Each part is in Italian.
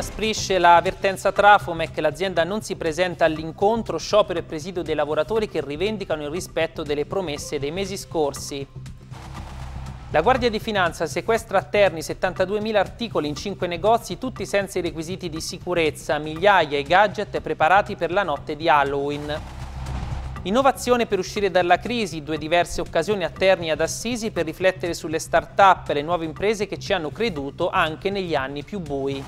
inasprisce la avvertenza Trafomec, l'azienda non si presenta all'incontro, sciopero e presidio dei lavoratori che rivendicano il rispetto delle promesse dei mesi scorsi. La Guardia di Finanza sequestra a Terni 72.000 articoli in 5 negozi, tutti senza i requisiti di sicurezza, migliaia e gadget preparati per la notte di Halloween. Innovazione per uscire dalla crisi, due diverse occasioni a Terni e ad Assisi per riflettere sulle start-up, le nuove imprese che ci hanno creduto anche negli anni più bui.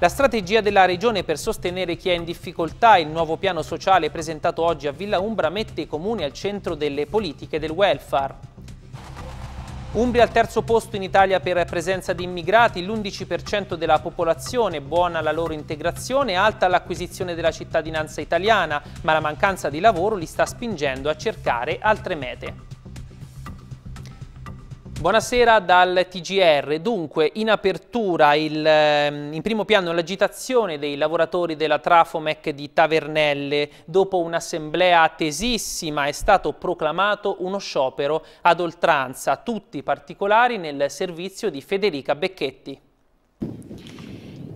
La strategia della Regione per sostenere chi è in difficoltà il nuovo piano sociale presentato oggi a Villa Umbra mette i comuni al centro delle politiche del welfare. Umbria al terzo posto in Italia per presenza di immigrati, l'11% della popolazione, buona la loro integrazione, alta l'acquisizione della cittadinanza italiana, ma la mancanza di lavoro li sta spingendo a cercare altre mete. Buonasera dal TGR. Dunque, in apertura, il, ehm, in primo piano l'agitazione dei lavoratori della Trafomec di Tavernelle. Dopo un'assemblea tesissima è stato proclamato uno sciopero ad oltranza. Tutti i particolari nel servizio di Federica Becchetti.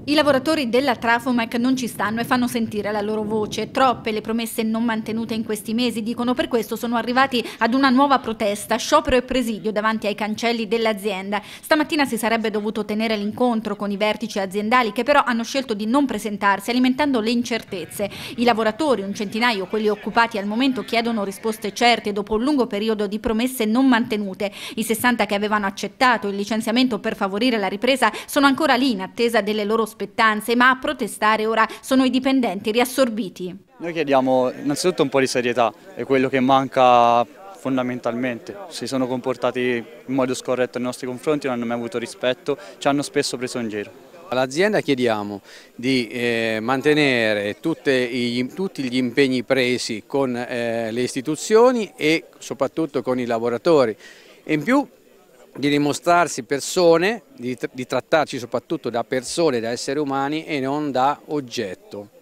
I lavoratori della Trafomec non ci stanno e fanno sentire la loro voce. Troppe le promesse non mantenute in questi mesi, dicono per questo sono arrivati ad una nuova protesta, sciopero e presidio davanti ai cancelli dell'azienda. Stamattina si sarebbe dovuto tenere l'incontro con i vertici aziendali che però hanno scelto di non presentarsi alimentando le incertezze. I lavoratori, un centinaio quelli occupati al momento, chiedono risposte certe dopo un lungo periodo di promesse non mantenute. I 60 che avevano accettato il licenziamento per favorire la ripresa sono ancora lì in attesa delle loro spettanze, ma a protestare ora sono i dipendenti riassorbiti. Noi chiediamo innanzitutto un po' di serietà, è quello che manca fondamentalmente. Si sono comportati in modo scorretto nei nostri confronti, non hanno mai avuto rispetto, ci hanno spesso preso in giro. All'azienda chiediamo di eh, mantenere i, tutti gli impegni presi con eh, le istituzioni e soprattutto con i lavoratori. E in più di dimostrarsi persone, di, di trattarci soprattutto da persone, da esseri umani e non da oggetto.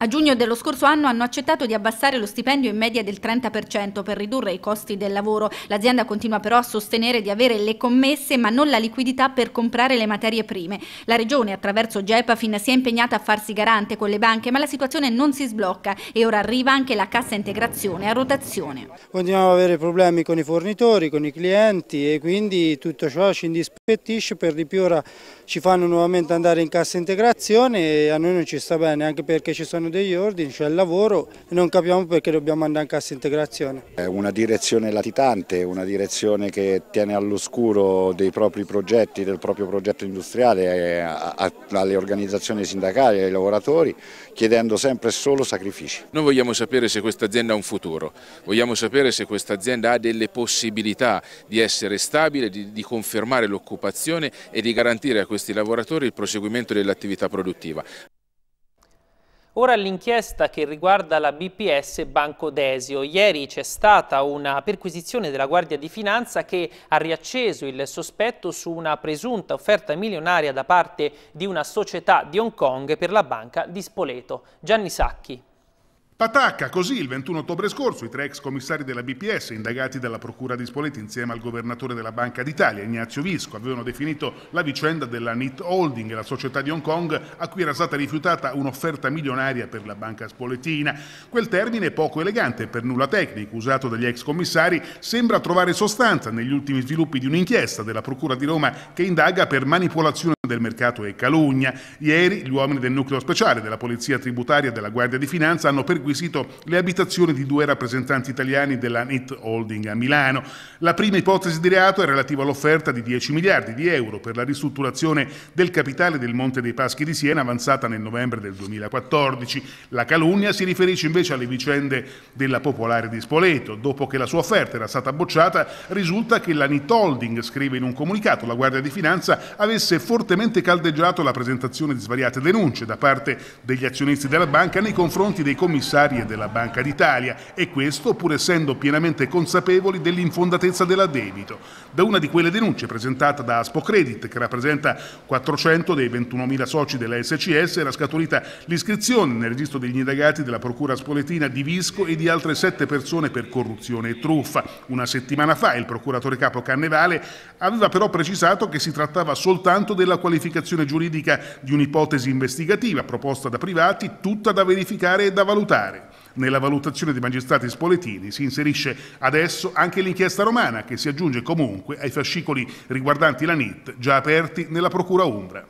A giugno dello scorso anno hanno accettato di abbassare lo stipendio in media del 30% per ridurre i costi del lavoro. L'azienda continua però a sostenere di avere le commesse ma non la liquidità per comprare le materie prime. La regione attraverso Gepafin si è impegnata a farsi garante con le banche ma la situazione non si sblocca e ora arriva anche la cassa integrazione a rotazione. Continuiamo ad avere problemi con i fornitori, con i clienti e quindi tutto ciò ci indispettisce per di più ora ci fanno nuovamente andare in cassa integrazione e a noi non ci sta bene, anche perché ci sono degli ordini, c'è il lavoro e non capiamo perché dobbiamo andare in cassa integrazione. È una direzione latitante, una direzione che tiene all'oscuro dei propri progetti, del proprio progetto industriale, eh, alle organizzazioni sindacali, ai lavoratori, chiedendo sempre solo sacrifici. Noi vogliamo sapere se questa azienda ha un futuro, vogliamo sapere se questa azienda ha delle possibilità di essere stabile, di, di confermare l'occupazione e di garantire a questa questi lavoratori il proseguimento dell'attività produttiva. Ora l'inchiesta che riguarda la BPS Banco Desio. Ieri c'è stata una perquisizione della Guardia di Finanza che ha riacceso il sospetto su una presunta offerta milionaria da parte di una società di Hong Kong per la banca di Spoleto. Gianni Sacchi. Patacca, così il 21 ottobre scorso i tre ex commissari della BPS, indagati dalla Procura di Spoletti insieme al governatore della Banca d'Italia, Ignazio Visco, avevano definito la vicenda della NIT Holding, la società di Hong Kong, a cui era stata rifiutata un'offerta milionaria per la banca spoletina. Quel termine poco elegante e per nulla tecnico, usato dagli ex commissari, sembra trovare sostanza negli ultimi sviluppi di un'inchiesta della Procura di Roma che indaga per manipolazione del mercato e calugna. Ieri gli uomini del nucleo speciale della Polizia Tributaria e della Guardia di Finanza hanno perguidato acquisito le abitazioni di due rappresentanti italiani della NIT Holding a Milano. La prima ipotesi di reato è relativa all'offerta di 10 miliardi di euro per la ristrutturazione del capitale del Monte dei Paschi di Siena avanzata nel novembre del 2014. La calunnia si riferisce invece alle vicende della Popolare di Spoleto. Dopo che la sua offerta era stata bocciata, risulta che la NIT Holding, scrive in un comunicato, la Guardia di Finanza avesse fortemente caldeggiato la presentazione di svariate denunce da parte degli azionisti della banca nei confronti dei commissari finanziarie della Banca d'Italia e questo pur essendo pienamente consapevoli dell'infondatezza dell'addebito. Da una di quelle denunce presentata da Aspocredit, che rappresenta 400 dei 21.000 soci della SCS, era scaturita l'iscrizione nel registro degli indagati della Procura Spoletina di Visco e di altre sette persone per corruzione e truffa. Una settimana fa il procuratore capo Cannevale aveva però precisato che si trattava soltanto della qualificazione giuridica di un'ipotesi investigativa proposta da privati, tutta da verificare e da valutare. Nella valutazione dei magistrati spoletini si inserisce adesso anche l'inchiesta romana che si aggiunge comunque ai fascicoli riguardanti la NIT già aperti nella Procura Umbra.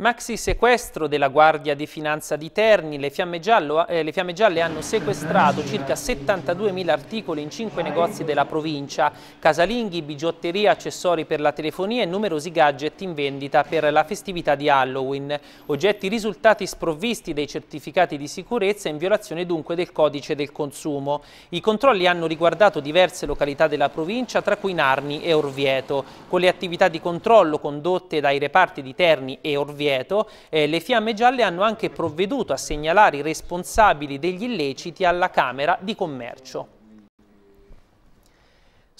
Maxi sequestro della Guardia di Finanza di Terni, le fiamme, giallo, eh, le fiamme gialle hanno sequestrato circa 72.000 articoli in cinque negozi della provincia, casalinghi, bigiotteria, accessori per la telefonia e numerosi gadget in vendita per la festività di Halloween, oggetti risultati sprovvisti dei certificati di sicurezza in violazione dunque del codice del consumo. I controlli hanno riguardato diverse località della provincia, tra cui Narni e Orvieto, con le attività di controllo condotte dai reparti di Terni e Orvieto divieto, eh, le fiamme gialle hanno anche provveduto a segnalare i responsabili degli illeciti alla Camera di Commercio.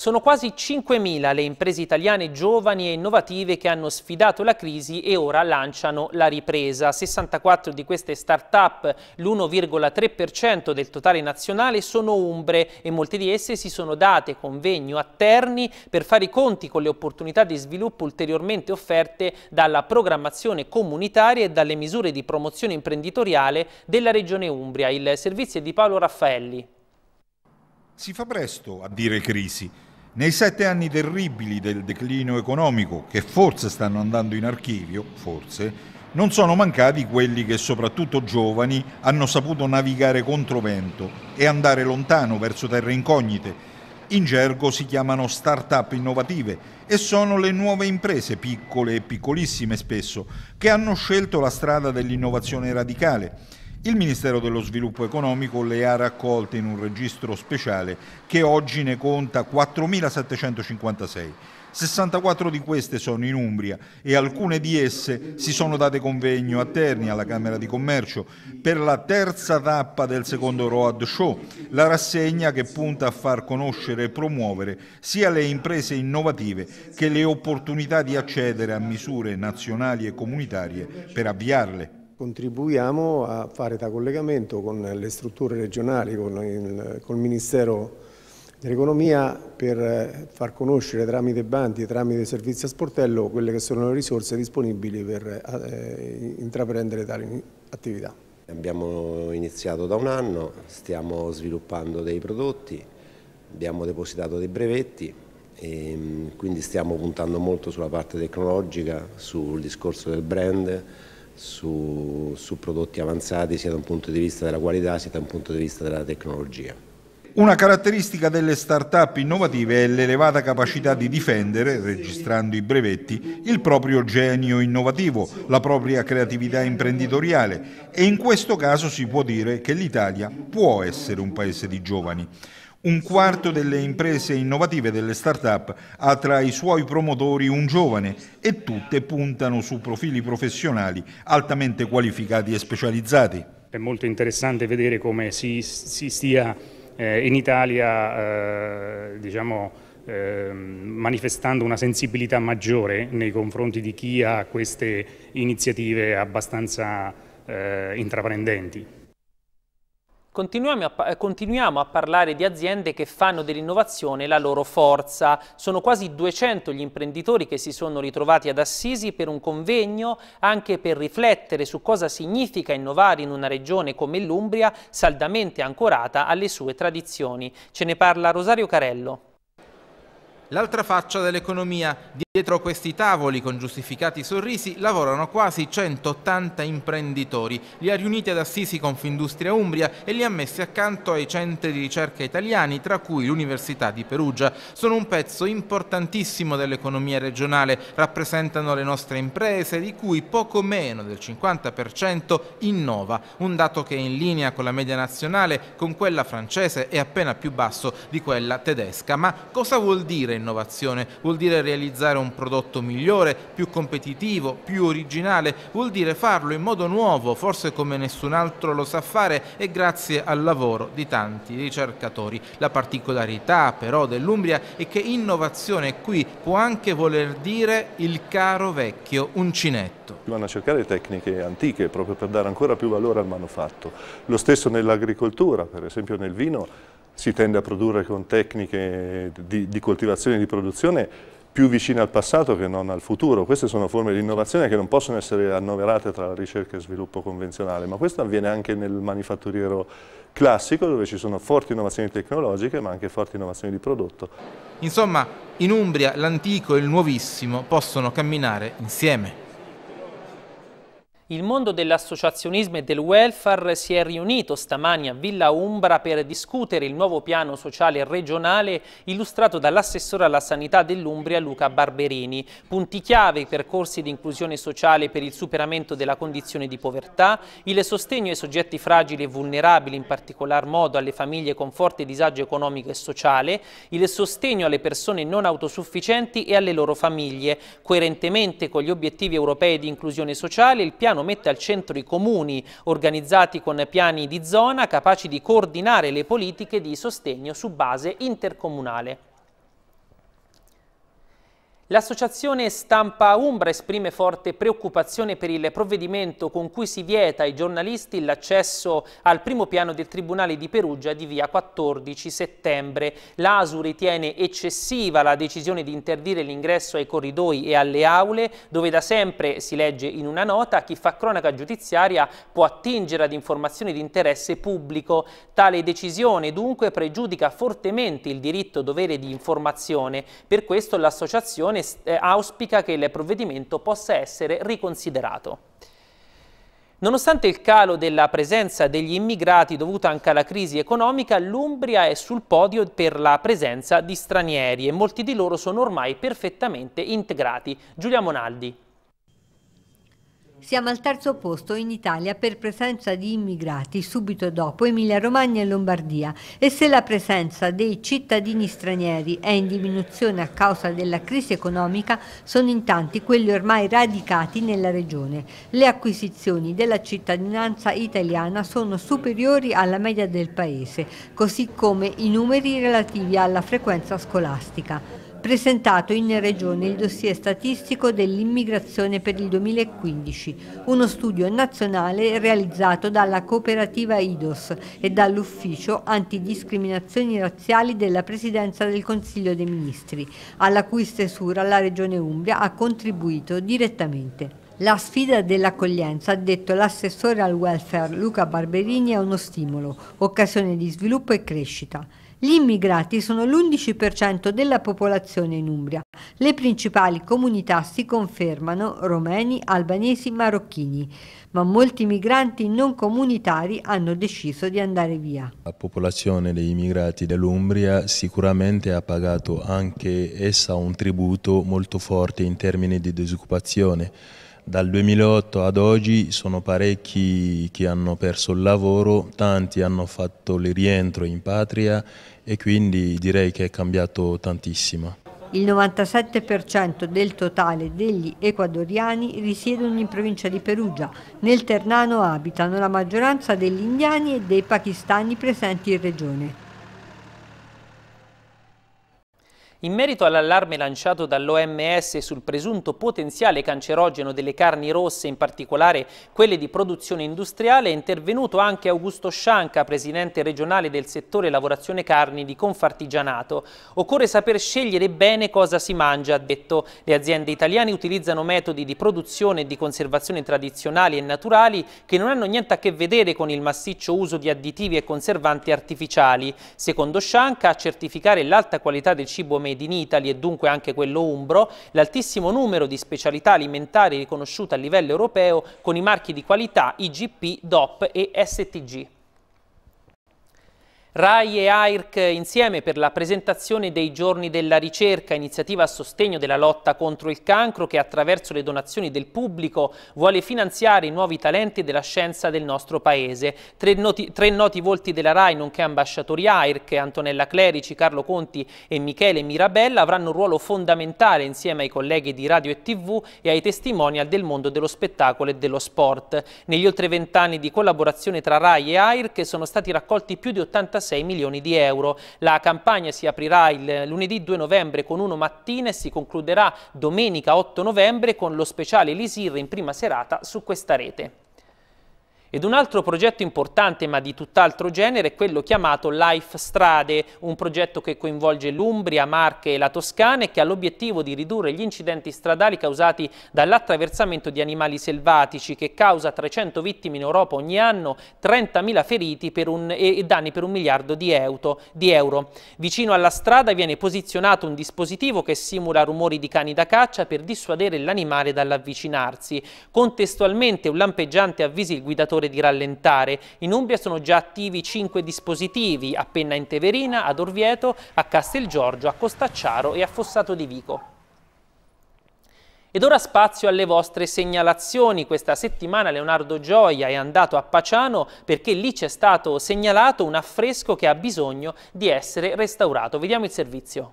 Sono quasi 5.000 le imprese italiane giovani e innovative che hanno sfidato la crisi e ora lanciano la ripresa. 64 di queste start-up, l'1,3% del totale nazionale, sono umbre e molte di esse si sono date convegno a Terni per fare i conti con le opportunità di sviluppo ulteriormente offerte dalla programmazione comunitaria e dalle misure di promozione imprenditoriale della Regione Umbria. Il servizio è di Paolo Raffaelli. Si fa presto a dire crisi. Nei sette anni terribili del declino economico, che forse stanno andando in archivio, forse, non sono mancati quelli che, soprattutto giovani, hanno saputo navigare contro vento e andare lontano verso terre incognite. In gergo si chiamano start-up innovative e sono le nuove imprese, piccole e piccolissime spesso, che hanno scelto la strada dell'innovazione radicale il Ministero dello Sviluppo Economico le ha raccolte in un registro speciale che oggi ne conta 4.756. 64 di queste sono in Umbria e alcune di esse si sono date convegno a Terni, alla Camera di Commercio, per la terza tappa del secondo Road Show, la rassegna che punta a far conoscere e promuovere sia le imprese innovative che le opportunità di accedere a misure nazionali e comunitarie per avviarle. Contribuiamo a fare da collegamento con le strutture regionali, con il, col Ministero dell'Economia per far conoscere tramite bandi, tramite servizi a sportello, quelle che sono le risorse disponibili per eh, intraprendere tali attività. Abbiamo iniziato da un anno, stiamo sviluppando dei prodotti, abbiamo depositato dei brevetti, e ehm, quindi stiamo puntando molto sulla parte tecnologica, sul discorso del brand, su, su prodotti avanzati sia da un punto di vista della qualità sia da un punto di vista della tecnologia. Una caratteristica delle start-up innovative è l'elevata capacità di difendere, registrando i brevetti, il proprio genio innovativo, la propria creatività imprenditoriale e in questo caso si può dire che l'Italia può essere un paese di giovani. Un quarto delle imprese innovative delle start-up ha tra i suoi promotori un giovane e tutte puntano su profili professionali altamente qualificati e specializzati. È molto interessante vedere come si, si stia eh, in Italia eh, diciamo, eh, manifestando una sensibilità maggiore nei confronti di chi ha queste iniziative abbastanza eh, intraprendenti. Continuiamo a, eh, continuiamo a, parlare di aziende che fanno dell'innovazione la loro forza. Sono quasi 200 gli imprenditori che si sono ritrovati ad Assisi per un convegno, anche per riflettere su cosa significa innovare in una regione come l'Umbria, saldamente ancorata alle sue tradizioni. Ce ne parla Rosario Carello. L'altra faccia dell'economia Dietro questi tavoli con giustificati sorrisi lavorano quasi 180 imprenditori. Li ha riuniti ad Assisi Confindustria Umbria e li ha messi accanto ai centri di ricerca italiani, tra cui l'Università di Perugia. Sono un pezzo importantissimo dell'economia regionale, rappresentano le nostre imprese di cui poco meno del 50% innova, un dato che è in linea con la media nazionale, con quella francese e appena più basso di quella tedesca. Ma cosa vuol dire innovazione? Vuol dire realizzare un un prodotto migliore, più competitivo, più originale, vuol dire farlo in modo nuovo, forse come nessun altro lo sa fare e grazie al lavoro di tanti ricercatori. La particolarità però dell'Umbria è che innovazione qui può anche voler dire il caro vecchio uncinetto. Vanno a cercare tecniche antiche proprio per dare ancora più valore al manufatto. Lo stesso nell'agricoltura, per esempio nel vino si tende a produrre con tecniche di, di coltivazione e di produzione più vicine al passato che non al futuro. Queste sono forme di innovazione che non possono essere annoverate tra ricerca e sviluppo convenzionale, ma questo avviene anche nel manifatturiero classico dove ci sono forti innovazioni tecnologiche ma anche forti innovazioni di prodotto. Insomma, in Umbria l'antico e il nuovissimo possono camminare insieme. Il mondo dell'associazionismo e del welfare si è riunito stamani a Villa Umbra per discutere il nuovo piano sociale regionale illustrato dall'assessore alla sanità dell'Umbria Luca Barberini. Punti chiave i percorsi di inclusione sociale per il superamento della condizione di povertà, il sostegno ai soggetti fragili e vulnerabili, in particolar modo alle famiglie con forte disagio economico e sociale, il sostegno alle persone non autosufficienti e alle loro famiglie. Coerentemente con gli obiettivi europei di inclusione sociale, il piano Milano mette al centro i comuni organizzati con piani di zona capaci di coordinare le politiche di sostegno su base intercomunale. L'associazione Stampa Umbra esprime forte preoccupazione per il provvedimento con cui si vieta ai giornalisti l'accesso al primo piano del Tribunale di Perugia di via 14 settembre. L'ASU ritiene eccessiva la decisione di interdire l'ingresso ai corridoi e alle aule, dove da sempre, si legge in una nota, chi fa cronaca giudiziaria può attingere ad informazioni di interesse pubblico. Tale decisione dunque pregiudica fortemente il diritto dovere di informazione. Per questo l'associazione Commissione eh, auspica che il provvedimento possa essere riconsiderato. Nonostante il calo della presenza degli immigrati dovuta anche alla crisi economica, l'Umbria è sul podio per la presenza di stranieri e molti di loro sono ormai perfettamente integrati. Giulia Monaldi. Siamo al terzo posto in Italia per presenza di immigrati, subito dopo Emilia-Romagna e Lombardia. E se la presenza dei cittadini stranieri è in diminuzione a causa della crisi economica, sono in tanti quelli ormai radicati nella regione. Le acquisizioni della cittadinanza italiana sono superiori alla media del paese, così come i numeri relativi alla frequenza scolastica presentato in Regione il dossier statistico dell'immigrazione per il 2015, uno studio nazionale realizzato dalla cooperativa IDOS e dall'Ufficio Antidiscriminazioni Razziali della Presidenza del Consiglio dei Ministri, alla cui stesura la Regione Umbria ha contribuito direttamente. La sfida dell'accoglienza, ha detto l'assessore al welfare Luca Barberini, è uno stimolo, occasione di sviluppo e crescita. Gli immigrati sono l'11% della popolazione in Umbria. Le principali comunità si confermano romeni, albanesi, marocchini, ma molti migranti non comunitari hanno deciso di andare via. La popolazione degli immigrati dell'Umbria sicuramente ha pagato anche essa un tributo molto forte in termini di disoccupazione dal 2008 ad oggi sono parecchi che hanno perso il lavoro, tanti hanno fatto il rientro in patria e quindi direi che è cambiato tantissimo. Il 97% del totale degli ecuadoriani risiedono in provincia di Perugia. Nel Ternano abitano la maggioranza degli indiani e dei pakistani presenti in regione. In merito all'allarme lanciato dall'OMS sul presunto potenziale cancerogeno delle carni rosse, in particolare quelle di produzione industriale, è intervenuto anche Augusto Scianca, presidente regionale del settore lavorazione carni di Confartigianato. Occorre saper scegliere bene cosa si mangia, ha detto. Le aziende italiane utilizzano metodi di produzione e di conservazione tradizionali e naturali che non hanno niente a che vedere con il massiccio uso di additivi e conservanti artificiali. Secondo Scianca, a certificare l'alta qualità del cibo americano made in Italy e dunque anche quello umbro, l'altissimo numero di specialità alimentari riconosciute a livello europeo con i marchi di qualità IGP, DOP e STG. RAI e AIRC insieme per la presentazione dei giorni della ricerca, iniziativa a sostegno della lotta contro il cancro che attraverso le donazioni del pubblico vuole finanziare i nuovi talenti della scienza del nostro paese. Tre noti, tre noti volti della RAI nonché ambasciatori AIRC, Antonella Clerici, Carlo Conti e Michele Mirabella avranno un ruolo fondamentale insieme ai colleghi di Radio e TV e ai testimonial del mondo dello spettacolo e dello sport. Negli oltre vent'anni di collaborazione tra RAI e AIRC sono stati raccolti più di 86 6 milioni di euro. La campagna si aprirà il lunedì 2 novembre con uno mattina e si concluderà domenica 8 novembre con lo speciale Lisir in prima serata su questa rete. Ed un altro progetto importante ma di tutt'altro genere è quello chiamato Life Strade, un progetto che coinvolge l'Umbria, Marche e la Toscana e che ha l'obiettivo di ridurre gli incidenti stradali causati dall'attraversamento di animali selvatici che causa 300 vittime in Europa ogni anno, 30.000 feriti un, e, danni per un miliardo di, auto, di euro. Vicino alla strada viene posizionato un dispositivo che simula rumori di cani da caccia per dissuadere l'animale dall'avvicinarsi. Contestualmente un lampeggiante avvisa il guidatore fattore di rallentare. In Umbria sono già attivi 5 dispositivi a Penna in Teverina, ad Orvieto, a Castel Giorgio, a Costacciaro e a Fossato di Vico. Ed ora spazio alle vostre segnalazioni. Questa settimana Leonardo Gioia è andato a Paciano perché lì c'è stato segnalato un affresco che ha bisogno di essere restaurato. Vediamo il servizio.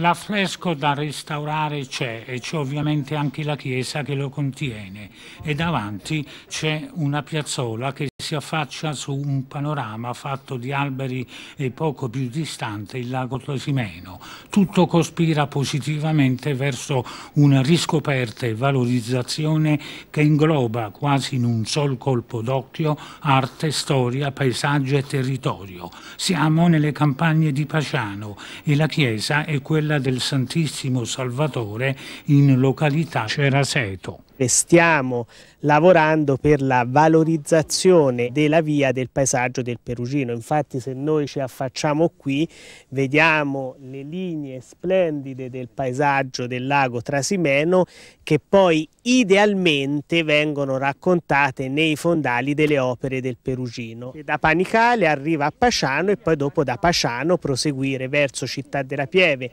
L'affresco da restaurare c'è e c'è ovviamente anche la chiesa che lo contiene e davanti c'è una piazzola che si affaccia su un panorama fatto di alberi e poco più distante il lago Tosimeno. Tutto cospira positivamente verso una riscoperta e valorizzazione che ingloba quasi in un sol colpo d'occhio arte, storia, paesaggio e territorio. Siamo nelle campagne di Paciano e la chiesa è quella del Santissimo Salvatore in località Ceraseto stiamo lavorando per la valorizzazione della via del paesaggio del Perugino. Infatti se noi ci affacciamo qui vediamo le linee splendide del paesaggio del lago Trasimeno che poi idealmente vengono raccontate nei fondali delle opere del Perugino. da Panicale arriva a Paciano e poi dopo da Paciano proseguire verso Città della Pieve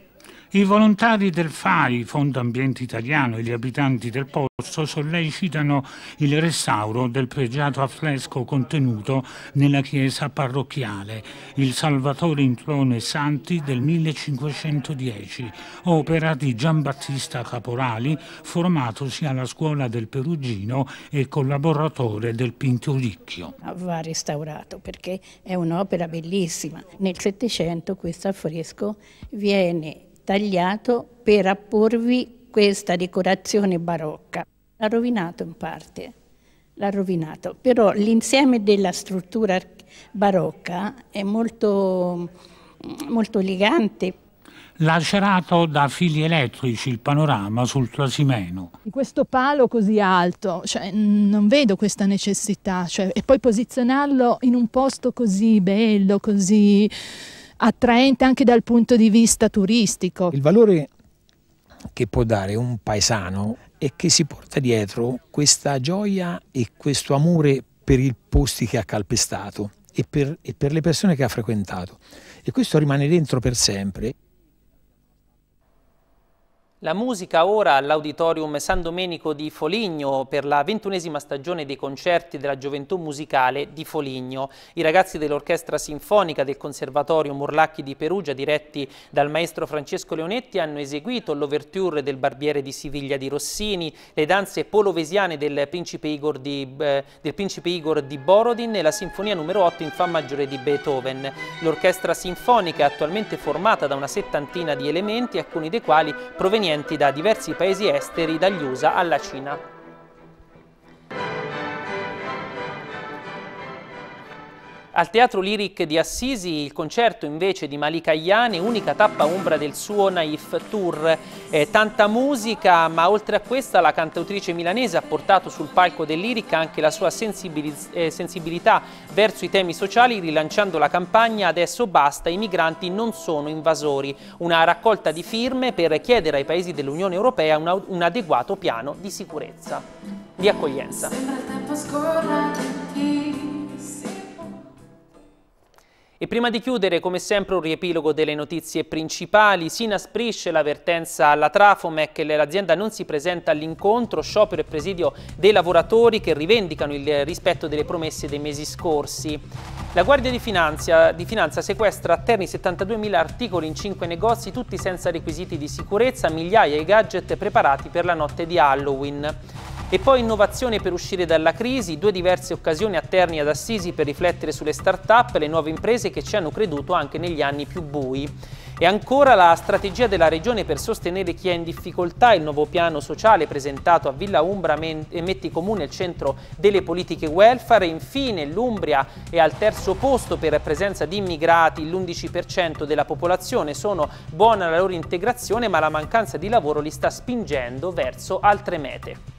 i volontari del FAI, Fondo Ambiente Italiano, e gli abitanti del posto sollecitano il restauro del pregiato affresco contenuto nella chiesa parrocchiale, il Salvatore in Introne Santi del 1510, opera di Giambattista Caporali, formatosi alla scuola del Perugino e collaboratore del Pinturicchio. Va restaurato perché è un'opera bellissima. Nel Settecento questo affresco viene tagliato per apporvi questa decorazione barocca. L'ha rovinato in parte, l'ha rovinato, però l'insieme della struttura barocca è molto, molto elegante. Lacerato da fili elettrici il panorama sul Trasimeno. Questo palo così alto, cioè, non vedo questa necessità, cioè, e poi posizionarlo in un posto così bello, così attraente anche dal punto di vista turistico. Il valore che può dare un paesano è che si porta dietro questa gioia e questo amore per i posti che ha calpestato e per, e per le persone che ha frequentato e questo rimane dentro per sempre. La musica ora all'Auditorium San Domenico di Foligno per la ventunesima stagione dei concerti della gioventù musicale di Foligno. I ragazzi dell'Orchestra Sinfonica del Conservatorio Morlacchi di Perugia, diretti dal maestro Francesco Leonetti, hanno eseguito l'overture del Barbiere di Siviglia di Rossini, le danze polovesiane del Principe Igor di, eh, del Principe Igor di Borodin e la Sinfonia numero 8 in Fa maggiore di Beethoven. L'Orchestra Sinfonica è attualmente formata da una settantina di elementi, alcuni dei quali provenienti provenienti da diversi paesi esteri, dagli USA alla Cina. Al Teatro Liric di Assisi il concerto invece di Malika Iane, unica tappa ombra del suo Naif Tour. Eh, tanta musica, ma oltre a questa la cantautrice milanese ha portato sul palco del Liric anche la sua sensibil eh, sensibilità verso i temi sociali rilanciando la campagna Adesso basta, i migranti non sono invasori. Una raccolta di firme per chiedere ai paesi dell'Unione Europea un, un, adeguato piano di sicurezza, di accoglienza. il tempo e prima di chiudere, come sempre, un riepilogo delle notizie principali. Si inasprisce l'avvertenza alla Trafomec, l'azienda non si presenta all'incontro, sciopero e presidio dei lavoratori che rivendicano il rispetto delle promesse dei mesi scorsi. La Guardia di Finanza, di Finanza sequestra a Terni 72.000 articoli in 5 negozi, tutti senza requisiti di sicurezza, migliaia di gadget preparati per la notte di Halloween. E poi innovazione per uscire dalla crisi, due diverse occasioni a Terni ad Assisi per riflettere sulle start-up, le nuove imprese che ci hanno creduto anche negli anni più bui. E ancora la strategia della Regione per sostenere chi è in difficoltà, il nuovo piano sociale presentato a Villa Umbra mette comune al centro delle politiche welfare. E Infine l'Umbria è al terzo posto per presenza di immigrati, l'11% della popolazione sono buona la loro integrazione ma la mancanza di lavoro li sta spingendo verso altre mete.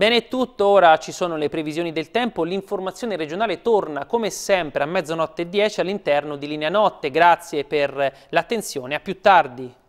Bene è tutto, ora ci sono le previsioni del tempo, l'informazione regionale torna come sempre a mezzanotte e 10 all'interno di Linea Notte, grazie per l'attenzione, a più tardi.